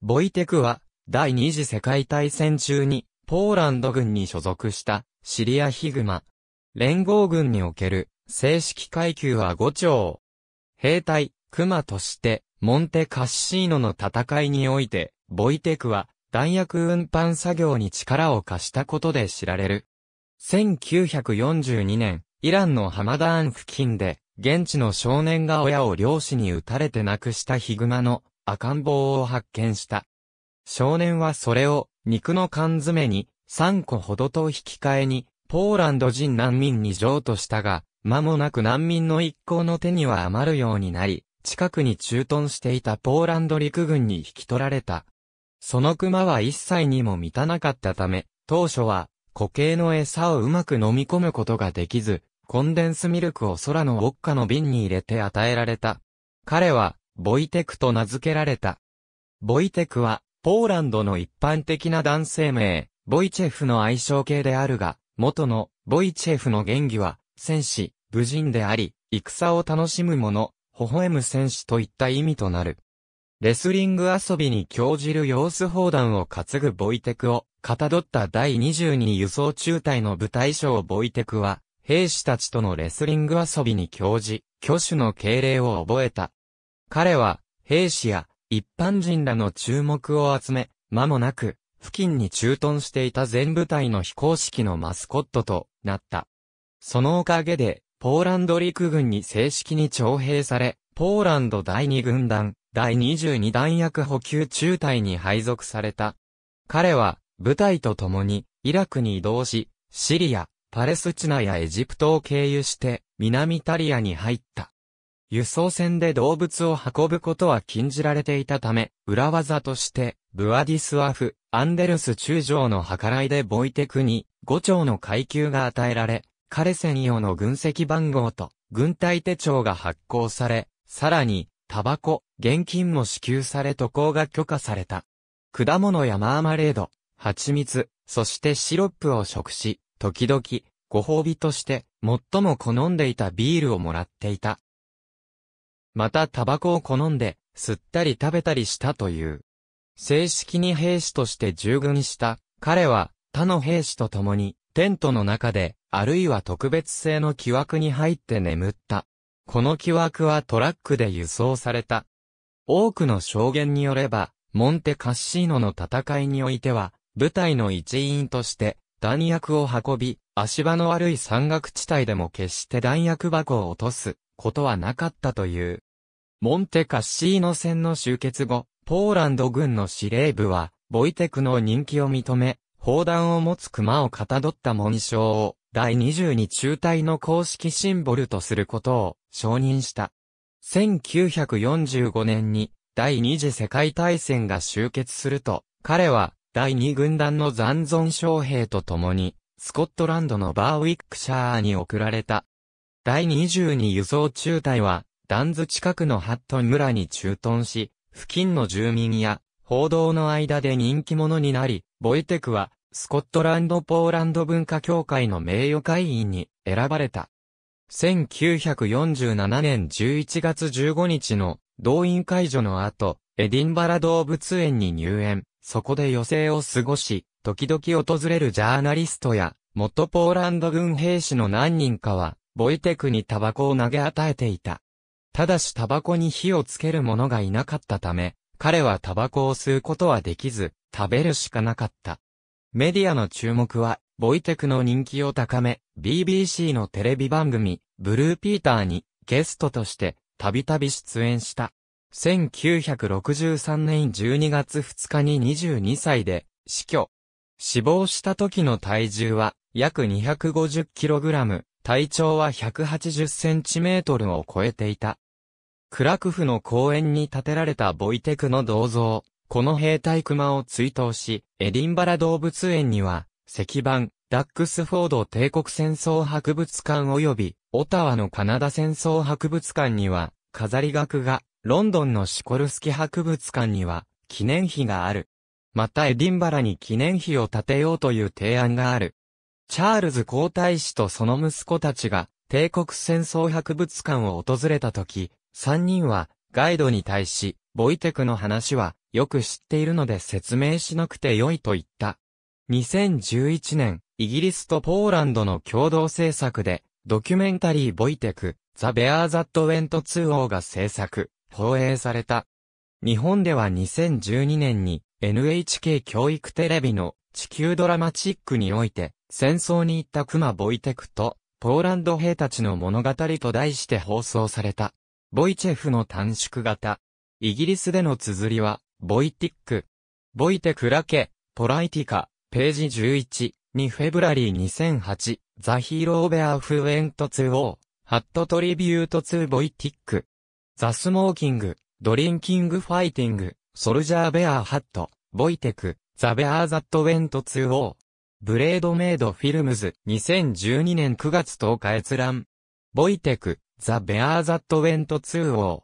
ボイテクは、第二次世界大戦中に、ポーランド軍に所属した、シリアヒグマ。連合軍における、正式階級は5丁。兵隊、クマとして、モンテカッシーノの戦いにおいて、ボイテクは、弾薬運搬作業に力を貸したことで知られる。1942年、イランのハマダーン付近で、現地の少年が親を漁師に撃たれて亡くしたヒグマの赤ん坊を発見した。少年はそれを肉の缶詰に3個ほどと引き換えにポーランド人難民に譲渡したが、間もなく難民の一行の手には余るようになり、近くに駐屯していたポーランド陸軍に引き取られた。その熊は一切にも満たなかったため、当初は固形の餌をうまく飲み込むことができず、コンデンスミルクを空のウォッカの瓶に入れて与えられた。彼はボイテクと名付けられた。ボイテクは、ポーランドの一般的な男性名、ボイチェフの愛称形であるが、元の、ボイチェフの原義は、戦士、武人であり、戦を楽しむ者、微笑む戦士といった意味となる。レスリング遊びに興じる様子砲弾を担ぐボイテクを、かたどった第22輸送中隊の部隊賞ボイテクは、兵士たちとのレスリング遊びに興じ、挙手の敬礼を覚えた。彼は、兵士や一般人らの注目を集め、間もなく、付近に駐屯していた全部隊の非公式のマスコットとなった。そのおかげで、ポーランド陸軍に正式に徴兵され、ポーランド第2軍団、第22弾薬補給中隊に配属された。彼は、部隊と共に、イラクに移動し、シリア、パレスチナやエジプトを経由して、南タリアに入った。輸送船で動物を運ぶことは禁じられていたため、裏技として、ブアディスワフ、アンデルス中将の計らいでボイテクに、5丁の階級が与えられ、彼専用の軍籍番号と、軍隊手帳が発行され、さらに、タバコ、現金も支給され渡航が許可された。果物やマーマレード、蜂蜜、そしてシロップを食し、時々、ご褒美として、最も好んでいたビールをもらっていた。またタバコを好んで、吸ったり食べたりしたという。正式に兵士として従軍した、彼は他の兵士と共に、テントの中で、あるいは特別製の木枠に入って眠った。この木枠はトラックで輸送された。多くの証言によれば、モンテカッシーノの戦いにおいては、部隊の一員として、弾薬を運び、足場の悪い山岳地帯でも決して弾薬箱を落とすことはなかったという。モンテカッシーノ戦の終結後、ポーランド軍の司令部は、ボイテクの人気を認め、砲弾を持つ熊をかたどった紋章を、第22中隊の公式シンボルとすることを承認した。1945年に第二次世界大戦が終結すると、彼は第二軍団の残存将兵と共に、スコットランドのバーウィックシャーに送られた。第22輸送中隊は、ダンズ近くのハットン村に駐屯し、付近の住民や報道の間で人気者になり、ボイテクはスコットランド・ポーランド文化協会の名誉会員に選ばれた。1947年11月15日の動員解除の後、エディンバラ動物園に入園、そこで余生を過ごし、時々訪れるジャーナリストや、元ポーランド軍兵士の何人かは、ボイテクにタバコを投げ与えていた。ただしタバコに火をつける者がいなかったため、彼はタバコを吸うことはできず、食べるしかなかった。メディアの注目は、ボイテクの人気を高め、BBC のテレビ番組、ブルーピーターにゲストとしてたびたび出演した。1963年12月2日に22歳で死去。死亡した時の体重は約 250kg、体長は 180cm を超えていた。クラクフの公園に建てられたボイテクの銅像、この兵隊熊を追悼し、エディンバラ動物園には、石板、ダックスフォード帝国戦争博物館及び、オタワのカナダ戦争博物館には、飾り額が、ロンドンのシコルスキ博物館には、記念碑がある。またエディンバラに記念碑を建てようという提案がある。チャールズ皇太子とその息子たちが、帝国戦争博物館を訪れた時、三人はガイドに対し、ボイテクの話はよく知っているので説明しなくて良いと言った。2011年、イギリスとポーランドの共同制作で、ドキュメンタリーボイテク、ザ・ベアー・ザット・ウェント・ツー・オーが制作、放映された。日本では2012年に NHK 教育テレビの地球ドラマチックにおいて戦争に行った熊ボイテクとポーランド兵たちの物語と題して放送された。ボイチェフの短縮型。イギリスでの綴りは、ボイティック。ボイテクラケ、ポライティカ、ページ11、2フェブラリー2008、ザヒーローベアフウェント2オー、ハットトリビュート2ボイティック。ザスモーキング、ドリンキングファイティング、ソルジャーベアハット、ボイテク、ザベアザットウェント2オー。ブレードメイドフィルムズ2012年9月10日閲覧。ボイテク、The Bear That Went To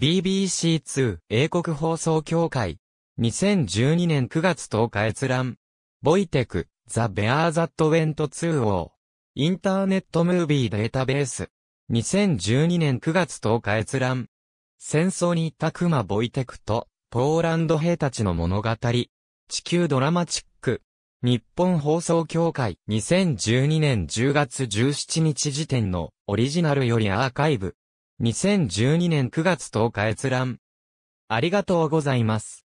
BBC2 英国放送協会2012年9月10日閲覧ボイテク The Bear That Went To インターネットムービーデータベース2012年9月10日閲覧戦争に行った熊ボイテクとポーランド兵たちの物語地球ドラマチック日本放送協会2012年10月17日時点のオリジナルよりアーカイブ。2012年9月10日閲覧。ありがとうございます。